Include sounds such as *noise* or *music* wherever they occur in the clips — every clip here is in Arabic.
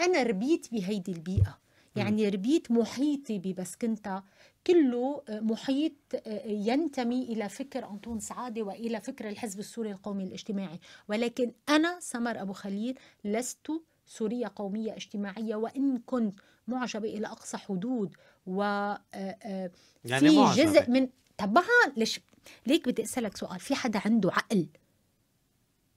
أنا ربيت بهيدي البيئة يعني ربيت محيطي ببسكنتا كله آه، محيط آه، ينتمي إلى فكر أنطون سعادة وإلى فكر الحزب السوري القومي الاجتماعي ولكن أنا سمر أبو خليل لست سورية قومية اجتماعية وإن كنت معجبة إلى أقصى حدود و آه، يعني في جزء من طبعا ليش ليك بدي أسألك سؤال في حدا عنده عقل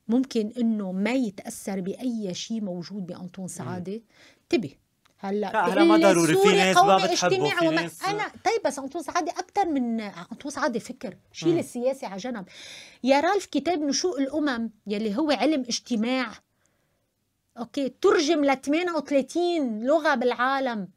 ممكن انه ما يتاثر باي شيء موجود بانطون سعاده انتبه هلا هلا ما ضروري في ناس ما بتحبه في ناس انا طيب بس انطون سعاده اكثر من انطون سعاده فكر شيل السياسه على جنب يا رالف كتاب نشوء الامم يلي هو علم اجتماع اوكي ترجم ل 38 لغه بالعالم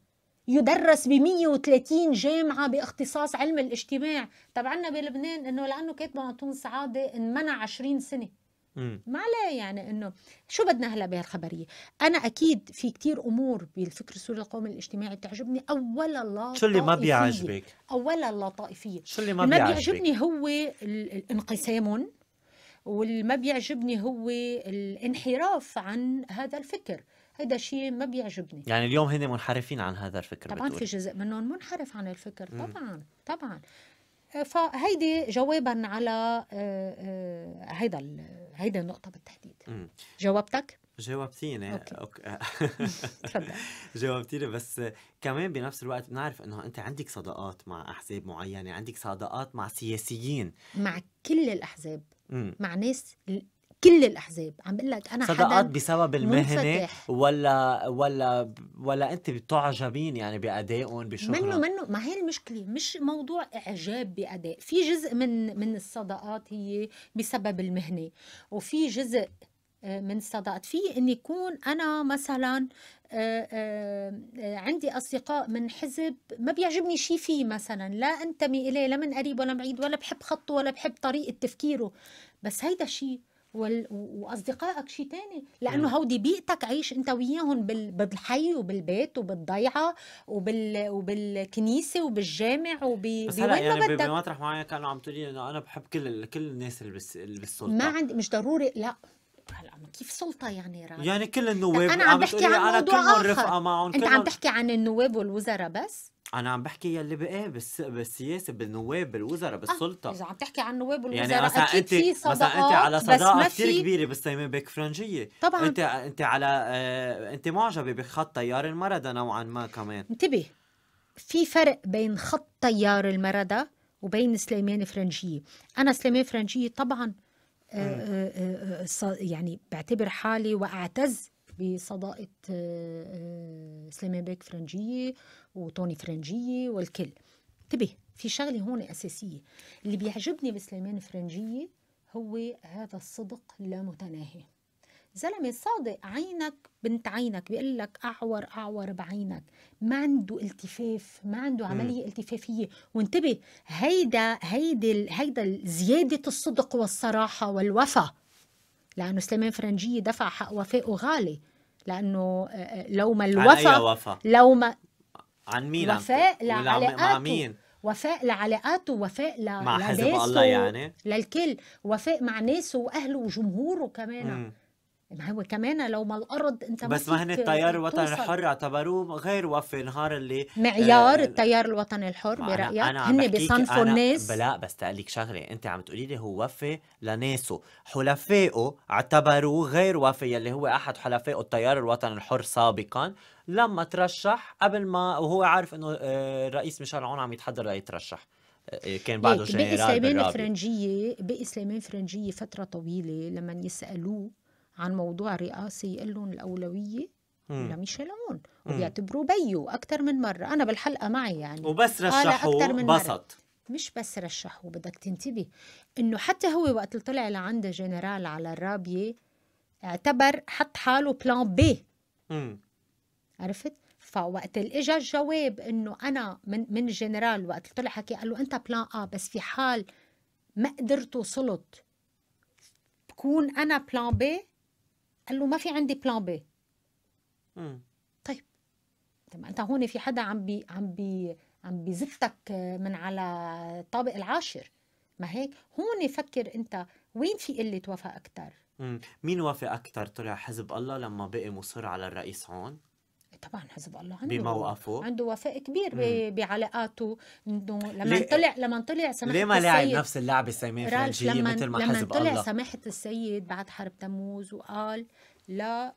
يدرس ب 130 جامعة باختصاص علم الاجتماع طبعا عنا بلبنان انه لانه كاتبه انطون سعادة انمنع 20 سنة ما عليه يعني انه شو بدنا هلا بهالخبريه انا اكيد في كتير امور بالفكر السوري القومي الاجتماعي بتعجبني اولا لا شو اللي ما بيعجبك اولا لا طائفيه شو اللي ما, ما بيعجبني هو الانقسام والما بيعجبني هو الانحراف عن هذا الفكر هذا شيء ما بيعجبني يعني اليوم هن منحرفين عن هذا الفكر طبعا بتقول. في جزء منهم منحرف عن الفكر طبعا مم. طبعا فهيدي جوابا على آه، آه، هيدا هيدا النقطه بالتحديد جاوبتك جاوبتيني اوكي, *laughs* *laughs* جاوبتيني بس كمان بنفس الوقت بنعرف انه انت عندك صداقات مع احزاب معينه عندك صداقات مع سياسيين مع كل الاحزاب مع ناس كل الاحزاب عم بقول لك انا صداقات بسبب المهنه ولا ولا ولا انت بتعجبين يعني بادائهم بشغلهم منه منه ما هي المشكله مش موضوع اعجاب باداء في جزء من من الصداقات هي بسبب المهنه وفي جزء آه، من الصداقات في ان يكون انا مثلا آه، آه، عندي اصدقاء من حزب ما بيعجبني شيء فيه مثلا لا انتمي اليه لا من قريب ولا بعيد ولا بحب خطه ولا بحب طريقه تفكيره بس هيدا شيء واصدقائك شيء تاني لانه هودي بيئتك عيش انت وياهم بال... بالحي وبالبيت وبالضيعه وبال وبالكنيسه وبالجامع وب بس هلا يعني بمطرح معين كانوا عم تقولي انه انا بحب كل كل الناس اللي بالسلطه ما عندي مش ضروري لا هالامر كيف سلطه يعني رأي. يعني كل طيب النواب انا عم بحكي عن أنا موضوع اخر رفقه معهم انت عم تحكي عن النواب والوزراء بس انا عم بحكي يلي بقى بس بالسياسه بالنواب بالوزراء آه، بالسلطه آه. اذا عم تحكي عن النواب يعني والوزراء يعني مثلا انت مثلا انت على صداقه كثير في... كبيره بالتيمم بيك فرنجيه طبعا انت انت على آه انت معجبه بخط تيار المرضى نوعا ما كمان انتبه في فرق بين خط تيار المرضى وبين سليمان فرنجيه انا سليمان فرنجيه طبعا آه، آه، آه، يعني بعتبر حالي واعتز بصداقه سليمان بيك فرنجيه وتوني فرنجيه والكل انتبه في شغله هون اساسيه اللي بيعجبني بسليمان فرنجيه هو هذا الصدق اللامتناهي متناهي زلمه صادق عينك بنت عينك بيقول لك اعور اعور بعينك ما عنده التفاف ما عنده عمليه التفافيه وانتبه هيدا هيدي هيدا زياده الصدق والصراحه والوفاء لانه سليمان فرنجيه دفع حق وفائه غالي لانه آه، آه، لو ما الوفاء لو ما عن مين وفاء لعلاقاته مع مين وفاء لعلاقاته وفاء ل... مع حزب الله يعني للكل وفاء مع ناسه واهله وجمهوره كمان ما هو كمان لو ما الارض انت بس ما هن التيار الوطني الحر اعتبروه غير وفي نهار اللي معيار آه التيار الوطني الحر برايك هن بيصنفوا الناس لا بس تقليك شغله انت عم تقولي لي هو وفي لناسه حلفائه اعتبروه غير وفي اللي هو احد حلفائه التيار الوطني الحر سابقا لما ترشح قبل ما وهو عارف انه الرئيس آه، ميشيل عون عم يتحضر ليترشح آه، كان بعده جنرال بقي سليمان فرنجيه بقي سليمان فرنجيه فتره طويله لما يسالوه عن موضوع رئاسي يقول لهم الأولوية لميشيل عون وبيعتبروه بيو أكثر من مرة أنا بالحلقة معي يعني وبس آه، رشحوه بسط مش بس رشحوه بدك تنتبه إنه حتى هو وقت اللي طلع لعنده جنرال على الرابية اعتبر حط حاله بلان بي عرفت؟ فوقت اللي اجى الجواب انه انا من من الجنرال وقت اللي طلع حكي قال له انت بلان ا بس في حال ما قدرت وصلت بكون انا بلان بي قال له ما في عندي بلان بي طيب طب انت هون في حدا عم بي عم بي عم بيزتك من على الطابق العاشر ما هيك هون فكر انت وين في قله وفاء اكثر مين وافق اكثر طلع حزب الله لما بقي مصر على الرئيس هون طبعا حزب الله عنده بموقفه عنده وفاء كبير بعلاقاته انه لما طلع لما طلع سماحه ليه ما لعب نفس اللعبه سيمان فرنجيه مثل ما لما حزب الله لما طلع سماحه السيد بعد حرب تموز وقال لا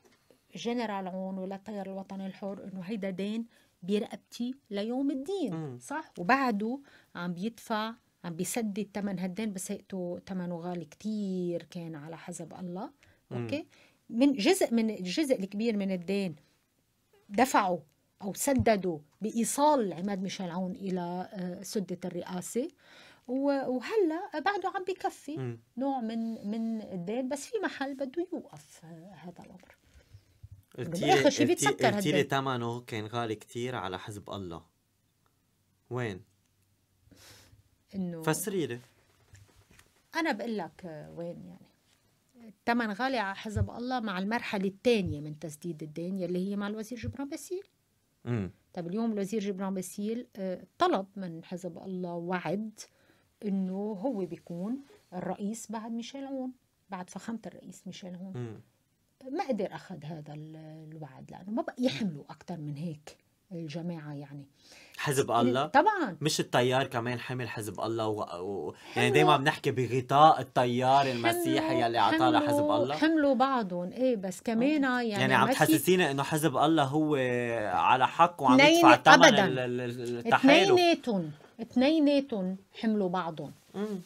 جنرال عون ولا طير الوطني الحر انه هيدا دين برقبتي ليوم الدين مم. صح وبعده عم بيدفع عم بيسدد ثمن هالدين بس هيئته ثمنه غالي كتير كان على حزب الله مم. اوكي من جزء من الجزء الكبير من الدين دفعوا أو سددوا بإيصال عماد ميشيل عون إلى آه، سدة الرئاسة وهلا بعده عم بكفي نوع من من الدين بس في محل بده يوقف آه، هذا الامر بالاخر شيء بيتسكر قلتي لي ثمنه كان غالي كثير على حزب الله وين؟ انه فسري لي انا بقول لك آه، وين يعني الثمن غالي على حزب الله مع المرحله الثانيه من تسديد الدين يلي هي مع الوزير جبران باسيل طب اليوم الوزير جبران باسيل آه، طلب من حزب الله وعد انه هو بيكون الرئيس بعد ميشيل عون بعد فخامه الرئيس ميشيل عون ما قدر اخذ هذا الوعد لانه ما بقى يحملوا اكثر من هيك الجماعه يعني حزب إيه، الله طبعا مش التيار كمان حمل حزب الله و... و... يعني دائما بنحكي بغطاء التيار المسيحي يلي اعطاه لحزب الله حملوا بعضهم ايه بس كمان آه. آه، يعني يعني عم تحسسينا انه حزب الله هو على حق وعم يدفع ثمن التحالف اثنيناتهم اثنيناتهم حملوا بعضهم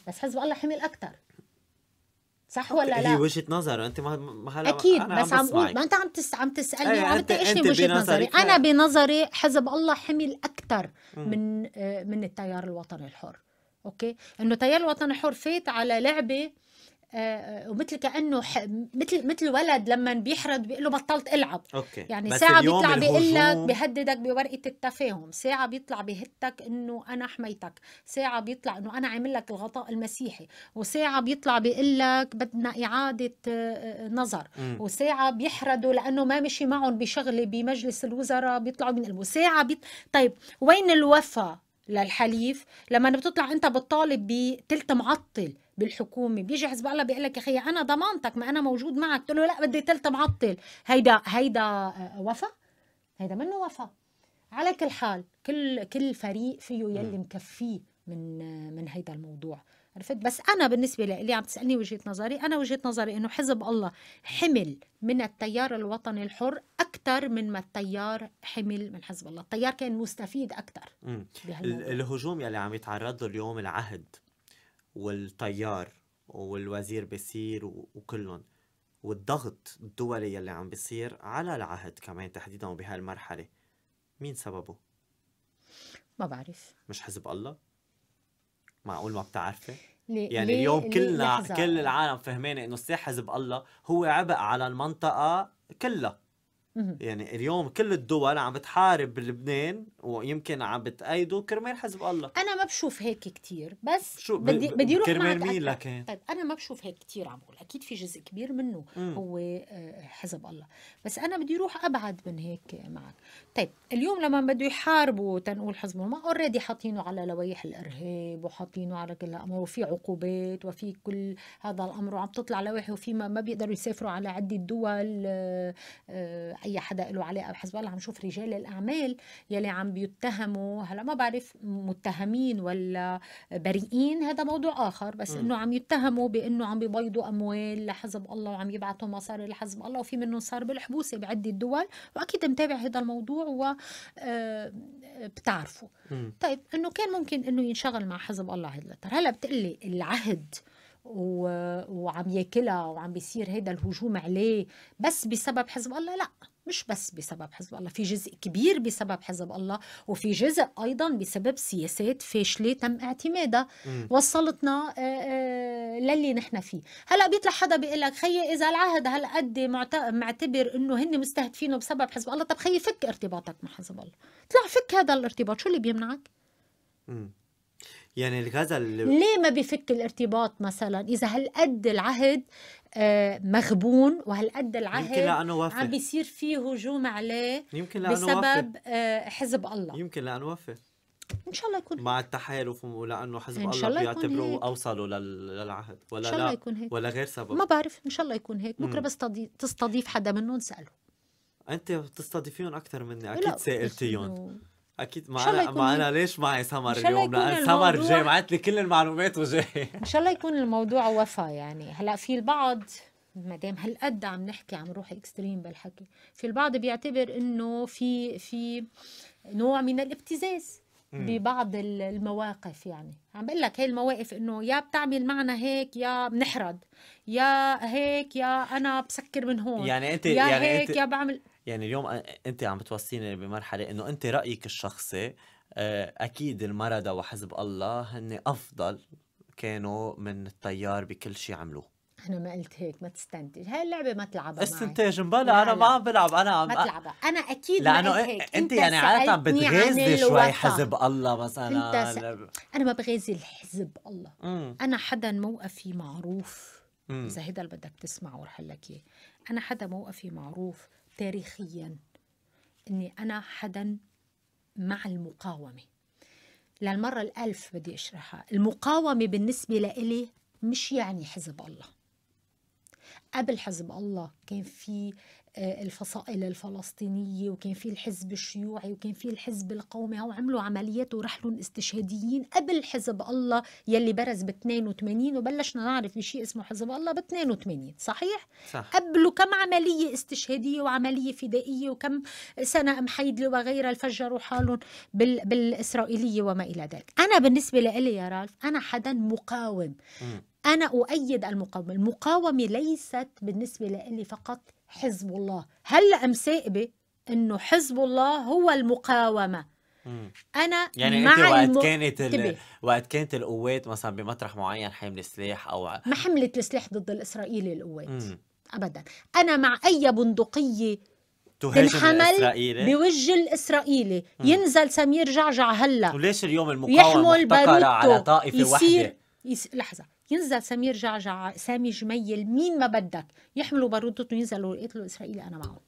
بس حزب الله حمل اكثر صح ولا لا؟ هي وجهه نظر انت ما ما اكيد أنا بس عم بقول ما انت عم تس... عم تسالني وعم عم تناقشني وجهه نظري انا بنظري حزب الله حمل اكثر من آه، من التيار الوطني الحر اوكي انه التيار الوطني الحر فات على لعبه آه، آه، ومثل كانه ح... مثل مثل ولد لما بيحرض بيقول له بطلت العب أوكي. يعني ساعه بيطلع بيقول لك بيهددك بورقه التفاهم ساعه بيطلع بهتك انه انا حميتك ساعه بيطلع انه انا عامل لك الغطاء المسيحي وساعه بيطلع بيقول لك بدنا اعاده آه، نظر م. وساعه بيحرضوا لانه ما مشي معهم بشغله بمجلس الوزراء بيطلعوا بينقلبوا ساعه بيط... طيب وين الوفاء للحليف لما بتطلع انت بتطالب بتلت معطل بالحكومه بيجي حزب الله بيقول لك يا اخي انا ضمانتك ما انا موجود معك تقول له لا بدي تلت معطل هيدا هيدا آه، وفى هيدا منه وفى على كل حال كل كل فريق فيه يلي مكفيه من آه، من هيدا الموضوع عرفت بس انا بالنسبه لي عم تسالني وجهه نظري انا وجهه نظري انه حزب الله حمل من التيار الوطني الحر اكثر من ما التيار حمل من حزب الله التيار كان مستفيد اكثر الهجوم يلي عم يتعرض له اليوم العهد والطيار والوزير بيصير وكلهم والضغط الدولي يلي عم بيصير على العهد كمان تحديدا وبهالمرحلة مين سببه؟ ما بعرف مش حزب الله؟ معقول ما بتعرفي؟ ليه يعني ليه اليوم كلنا كل العالم فهمانة انه السلاح حزب الله هو عبء على المنطقة كلها يعني اليوم كل الدول عم بتحارب لبنان ويمكن عم بتأيده كرمال حزب الله انا ما بشوف هيك كتير بس شو بدي بدي روح كرمال مين لكن طيب انا ما بشوف هيك كتير عم بقول اكيد في جزء كبير منه مم. هو آه، حزب الله بس انا بدي روح ابعد من هيك معك طيب اليوم لما بده يحاربوا تنقول حزب الله ما اوريدي حاطينه على لوائح الارهاب وحاطينه على كل الامور وفي عقوبات وفي كل هذا الامر وعم تطلع لوائح وفي ما, ما بيقدروا يسافروا على عده دول آه، آه، اي حدا له علاقه بحزب الله عم نشوف رجال الاعمال يلي عم بيتهموا هلا ما بعرف متهمين ولا بريئين هذا موضوع اخر بس انه عم يتهموا بانه عم بيبيضوا اموال لحزب الله وعم يبعثوا مصاري لحزب الله وفي منهم صار بالحبوسه بعده دول واكيد متابع هذا الموضوع و آه، بتعرفه طيب انه كان ممكن انه ينشغل مع حزب الله هذا هلا بتقلي العهد و... وعم ياكلها وعم بيصير هيدا الهجوم عليه بس بسبب حزب الله لا مش بس بسبب حزب الله في جزء كبير بسبب حزب الله وفي جزء أيضا بسبب سياسات فاشلة تم اعتمادها وصلتنا آه، آه، للي نحن فيه هلأ بيطلع حدا بيقول لك خيي إذا العهد هالقد معتبر أنه هن مستهدفينه بسبب حزب الله طب خيي فك ارتباطك مع حزب الله اطلع فك هذا الارتباط شو اللي بيمنعك م. يعني الغزل اللي... ليه ما بيفك الارتباط مثلا اذا هالقد العهد آه، مغبون وهالقد العهد يمكن عم بيصير فيه هجوم عليه يمكن لأنه بسبب وافق. آه، حزب الله يمكن لأنه وفى ان شاء الله يكون مع التحالف ولانه حزب إن شاء الله, بيعتبروا اوصلوا للعهد ولا إن شاء الله لا يكون هيك. ولا غير سبب ما بعرف ان شاء الله يكون هيك بكره بس تستضيف حدا منهم ساله انت بتستضيفيهم اكثر مني اكيد سالتيهم اكيد معنا معنا ليش معي سمر اليوم لان سمر جاي لي كل المعلومات وجاي ان شاء الله يكون الموضوع وفى يعني هلا في البعض ما دام هالقد عم نحكي عم نروح اكستريم بالحكي في البعض بيعتبر انه في في نوع من الابتزاز ببعض المواقف يعني عم بقول لك هي المواقف انه يا بتعمل معنا هيك يا بنحرض يا هيك يا انا بسكر من هون يعني انت يا يعني هيك انت... يا بعمل يعني اليوم انت عم بتوصيني بمرحله انه انت رايك الشخصي آه، اكيد المرضى وحزب الله هن افضل كانوا من التيار بكل شيء عملوه انا ما قلت هيك ما تستنتج هاي اللعبه ما تلعبها استنتاج مبلا انا ما عم بلعب انا عم ما تلعبها انا اكيد لانه ما هيك. انت يعني عادة بتغازي شوي حزب الله مثلا س... انا ما بغازي الحزب الله مم. انا حدا موقفي معروف اذا هيدا اللي بدك تسمعه رح لك اياه انا حدا موقفي معروف تاريخيا أني أنا حدا مع المقاومة للمرة الألف بدي أشرحها المقاومة بالنسبة لإلي مش يعني حزب الله قبل حزب الله كان في آه، الفصائل الفلسطينية وكان في الحزب الشيوعي وكان في الحزب القومي هو عملوا عمليات ورحلوا استشهاديين قبل حزب الله يلي برز ب 82 وبلشنا نعرف بشيء اسمه حزب الله ب 82 صحيح؟ صح قبله كم عملية استشهادية وعملية فدائية وكم سنة محيدلة وغيرها الفجروا حالهم بال... بالإسرائيلية وما إلى ذلك أنا بالنسبة لي يا رالف أنا حدا مقاوم م. أنا أؤيد المقاومة المقاومة ليست بالنسبة لي فقط حزب الله هلا سائبه انه حزب الله هو المقاومه انا يعني مع انت وقت الم... كانت ال... وقت كانت القوات مثلا بمطرح معين حامله سلاح او ما حملت السلاح ضد الاسرائيلي القوات مم. ابدا انا مع اي بندقيه تنحمل بوجه الاسرائيلي مم. ينزل سمير جعجع هلا وليش اليوم المقاومه يحمل على طائفه يصير... واحده يصير لحظه ينزل سمير جعجع سامي جميل مين ما بدك يحملوا بارودتهم ينزلوا يقتلوا اسرائيلي انا معهم